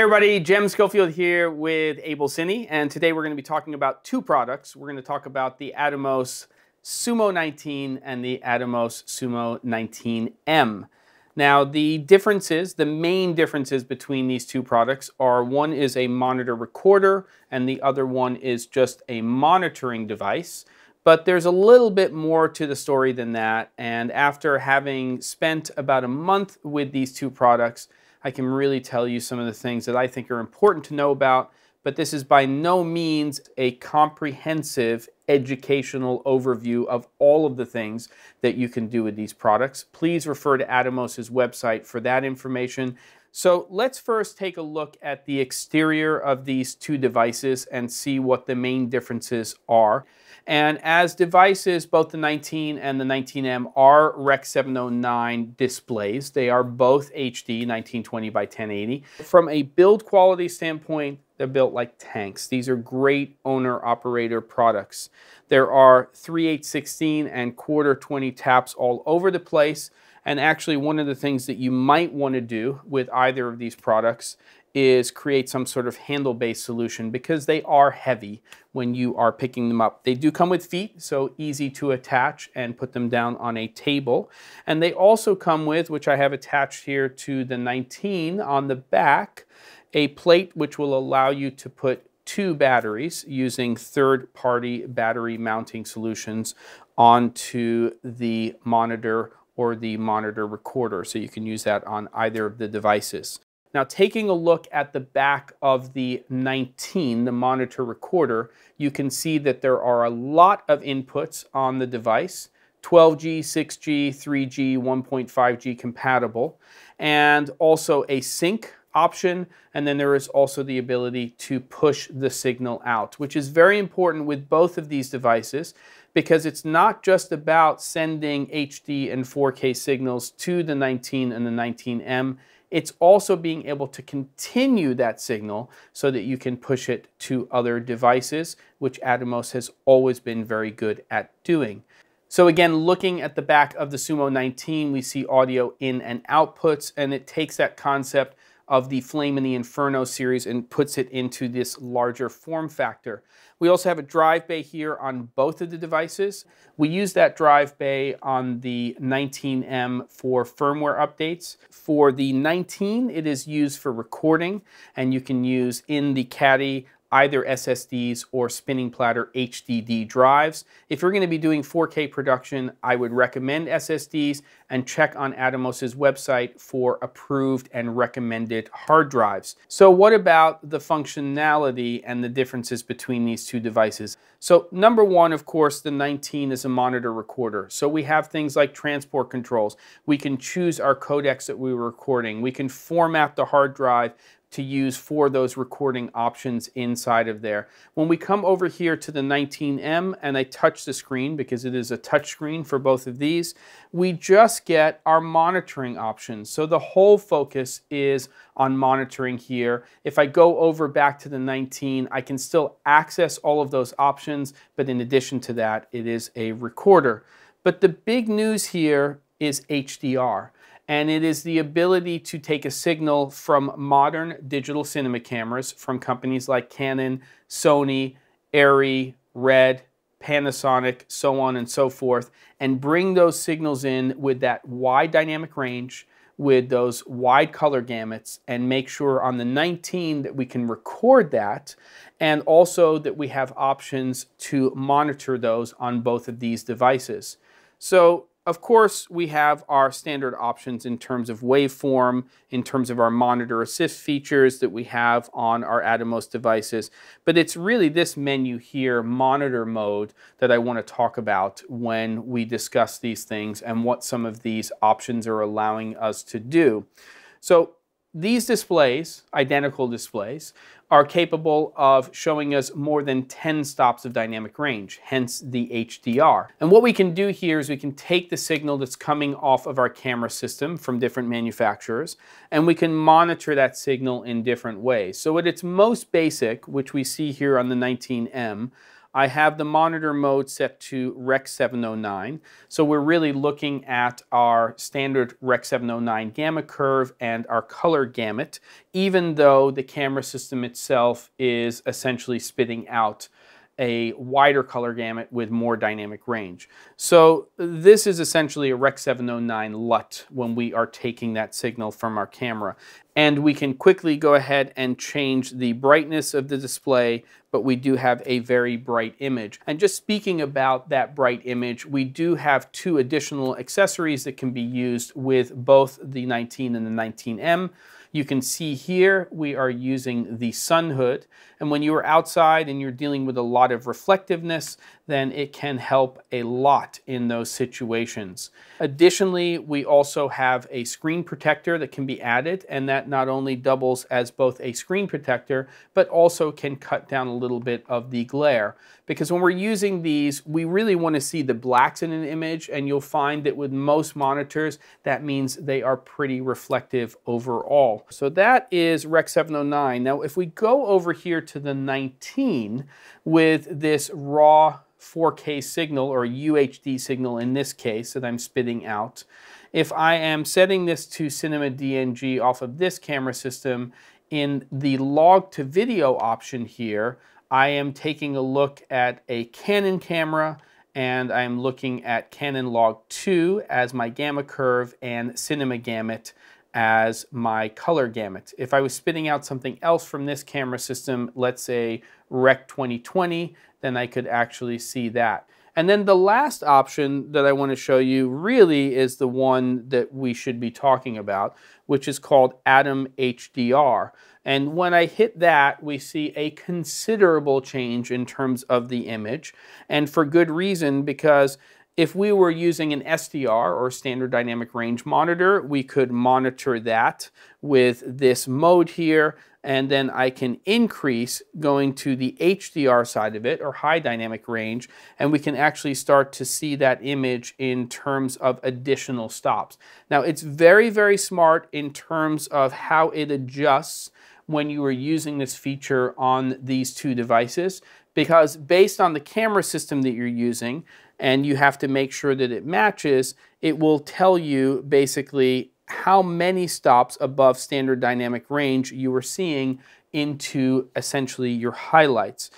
Hey everybody, Jem Schofield here with Abel Cine, and today we're going to be talking about two products. We're going to talk about the Atomos Sumo 19 and the Atomos Sumo 19M. Now the differences, the main differences between these two products are one is a monitor recorder and the other one is just a monitoring device. But there's a little bit more to the story than that, and after having spent about a month with these two products, I can really tell you some of the things that I think are important to know about, but this is by no means a comprehensive educational overview of all of the things that you can do with these products. Please refer to Atomos's website for that information. So let's first take a look at the exterior of these two devices and see what the main differences are. And as devices, both the 19 and the 19M are Rec 709 displays. They are both HD 1920 by 1080. From a build quality standpoint, they're built like tanks. These are great owner operator products. There are 3816 and quarter 20 taps all over the place. And actually, one of the things that you might want to do with either of these products is create some sort of handle-based solution because they are heavy when you are picking them up. They do come with feet, so easy to attach and put them down on a table. And they also come with, which I have attached here to the 19 on the back, a plate which will allow you to put two batteries using third-party battery mounting solutions onto the monitor or the monitor recorder. So you can use that on either of the devices. Now taking a look at the back of the 19, the monitor recorder, you can see that there are a lot of inputs on the device. 12G, 6G, 3G, 1.5G compatible, and also a sync option. And then there is also the ability to push the signal out, which is very important with both of these devices because it's not just about sending HD and 4K signals to the 19 and the 19M. It's also being able to continue that signal so that you can push it to other devices, which Atomos has always been very good at doing. So again, looking at the back of the Sumo 19, we see audio in and outputs, and it takes that concept of the Flame in the Inferno series and puts it into this larger form factor. We also have a drive bay here on both of the devices. We use that drive bay on the 19M for firmware updates. For the 19, it is used for recording and you can use in the Caddy either SSDs or spinning platter HDD drives. If you're going to be doing 4K production, I would recommend SSDs and check on Atomos's website for approved and recommended hard drives. So what about the functionality and the differences between these two devices? So number one, of course, the 19 is a monitor recorder. So we have things like transport controls. We can choose our codecs that we were recording. We can format the hard drive to use for those recording options inside of there. When we come over here to the 19M and I touch the screen because it is a touch screen for both of these, we just get our monitoring options. So the whole focus is on monitoring here. If I go over back to the 19, I can still access all of those options, but in addition to that, it is a recorder. But the big news here is HDR and it is the ability to take a signal from modern digital cinema cameras from companies like Canon, Sony, Arri, Red, Panasonic, so on and so forth, and bring those signals in with that wide dynamic range, with those wide color gamuts, and make sure on the 19 that we can record that, and also that we have options to monitor those on both of these devices. So of course, we have our standard options in terms of waveform, in terms of our monitor assist features that we have on our Atomos devices, but it's really this menu here, monitor mode, that I want to talk about when we discuss these things and what some of these options are allowing us to do. So these displays, identical displays, are capable of showing us more than 10 stops of dynamic range, hence the HDR. And what we can do here is we can take the signal that's coming off of our camera system from different manufacturers, and we can monitor that signal in different ways. So at its most basic, which we see here on the 19M, I have the monitor mode set to Rec 709. So we're really looking at our standard Rec 709 gamma curve and our color gamut, even though the camera system itself is essentially spitting out a wider color gamut with more dynamic range. So this is essentially a Rec 709 LUT when we are taking that signal from our camera. And we can quickly go ahead and change the brightness of the display, but we do have a very bright image. And just speaking about that bright image, we do have two additional accessories that can be used with both the 19 and the 19M. You can see here we are using the sun hood. And when you are outside and you're dealing with a lot of reflectiveness, then it can help a lot in those situations. Additionally, we also have a screen protector that can be added and that not only doubles as both a screen protector, but also can cut down a little bit of the glare. Because when we're using these, we really want to see the blacks in an image and you'll find that with most monitors, that means they are pretty reflective overall. So that is Rec 709. Now if we go over here to the 19 with this raw 4K signal or UHD signal in this case that I'm spitting out, if I am setting this to Cinema DNG off of this camera system, in the log to video option here, I am taking a look at a Canon camera and I'm looking at Canon Log 2 as my gamma curve and cinema gamut as my color gamut. If I was spitting out something else from this camera system, let's say Rec 2020, then I could actually see that. And then the last option that I want to show you really is the one that we should be talking about, which is called Atom HDR. And when I hit that, we see a considerable change in terms of the image, and for good reason because if we were using an SDR or standard dynamic range monitor, we could monitor that with this mode here and then I can increase going to the HDR side of it or high dynamic range and we can actually start to see that image in terms of additional stops. Now it's very very smart in terms of how it adjusts when you are using this feature on these two devices because based on the camera system that you're using and you have to make sure that it matches, it will tell you basically how many stops above standard dynamic range you were seeing into essentially your highlights.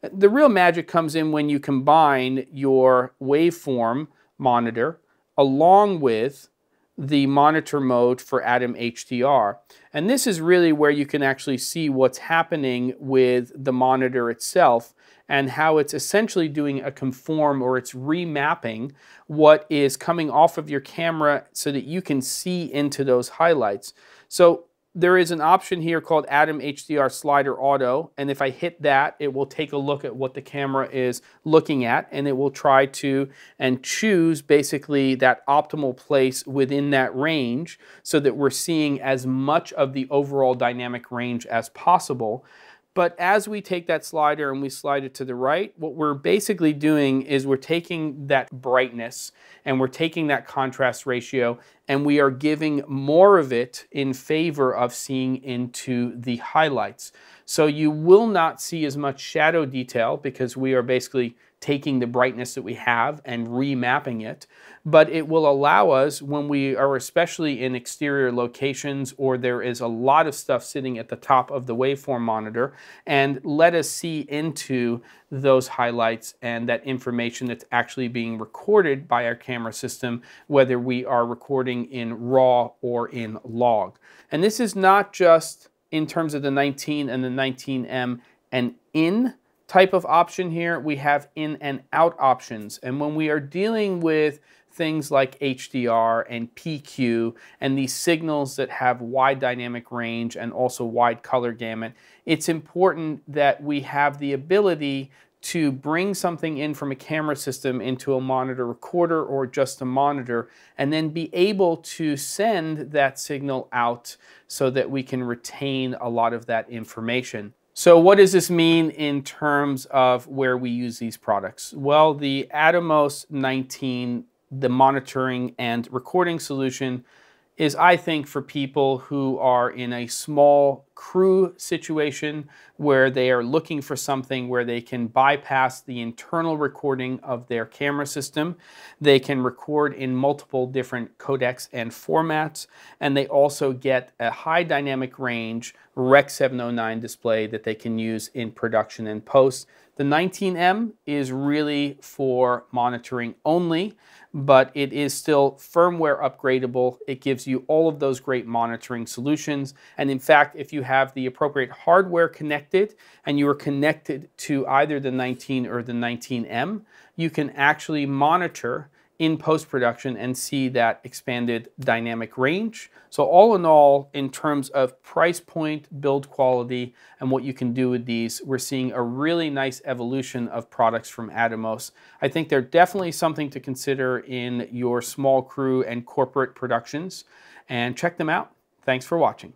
The real magic comes in when you combine your waveform monitor along with the monitor mode for Atom HDR. And this is really where you can actually see what's happening with the monitor itself and how it's essentially doing a conform or it's remapping what is coming off of your camera so that you can see into those highlights. So there is an option here called Atom HDR Slider Auto, and if I hit that, it will take a look at what the camera is looking at, and it will try to and choose basically that optimal place within that range so that we're seeing as much of the overall dynamic range as possible. But as we take that slider and we slide it to the right, what we're basically doing is we're taking that brightness and we're taking that contrast ratio and we are giving more of it in favor of seeing into the highlights. So you will not see as much shadow detail because we are basically taking the brightness that we have and remapping it, but it will allow us when we are especially in exterior locations or there is a lot of stuff sitting at the top of the waveform monitor and let us see into those highlights and that information that's actually being recorded by our camera system, whether we are recording in RAW or in log. And this is not just in terms of the 19 and the 19M and in type of option here, we have in and out options. And when we are dealing with things like HDR and PQ and these signals that have wide dynamic range and also wide color gamut, it's important that we have the ability to bring something in from a camera system into a monitor recorder or just a monitor, and then be able to send that signal out so that we can retain a lot of that information. So what does this mean in terms of where we use these products? Well, the Atomos 19, the monitoring and recording solution is I think for people who are in a small crew situation where they are looking for something where they can bypass the internal recording of their camera system. They can record in multiple different codecs and formats, and they also get a high dynamic range Rec 709 display that they can use in production and post the 19M is really for monitoring only, but it is still firmware upgradable. It gives you all of those great monitoring solutions. And in fact, if you have the appropriate hardware connected and you are connected to either the 19 or the 19M, you can actually monitor in post-production and see that expanded dynamic range. So all in all, in terms of price point, build quality, and what you can do with these, we're seeing a really nice evolution of products from Atomos. I think they're definitely something to consider in your small crew and corporate productions, and check them out. Thanks for watching.